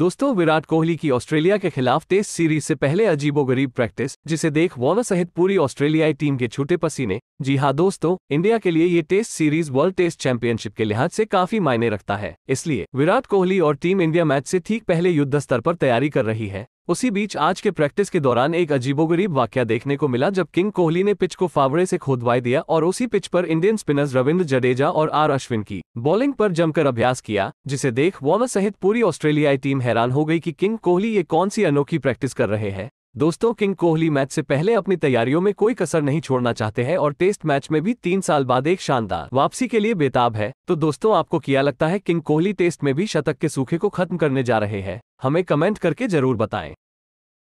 दोस्तों विराट कोहली की ऑस्ट्रेलिया के खिलाफ टेस्ट सीरीज से पहले अजीबोगरीब प्रैक्टिस जिसे देख वॉर्नर सहित पूरी ऑस्ट्रेलियाई टीम के छूटे पसीने जी हाँ दोस्तों इंडिया के लिए ये test series world test championship के लिहाज से काफी मायने रखता है इसलिए विराट कोहली और टीम इंडिया मैच से ठीक पहले युद्ध स्तर पर तैयारी कर रही है उसी बीच आज के प्रैक्टिस के दौरान एक अजीबोगरीब वाक्य देखने को मिला जब किंग कोहली ने पिच को फावड़े से खोदवाई दिया और उसी पिच पर इंडियन स्पिनर्स रविंद्र जडेजा और आर अश्विन की बॉलिंग पर जमकर अभ्यास किया जिसे देख वॉर्नर सहित पूरी ऑस्ट्रेलियाई टीम हैरान हो गई कि किंग कोहली ये कौन सी अनोखी प्रैक्टिस कर रहे हैं दोस्तों किंग कोहली मैच से पहले अपनी तैयारियों में कोई कसर नहीं छोड़ना चाहते हैं और टेस्ट मैच में भी तीन साल बाद एक शानदार वापसी के लिए बेताब है तो दोस्तों आपको क्या लगता है किंग कोहली टेस्ट में भी शतक के सूखे को खत्म करने जा रहे हैं हमें कमेंट करके जरूर बताएं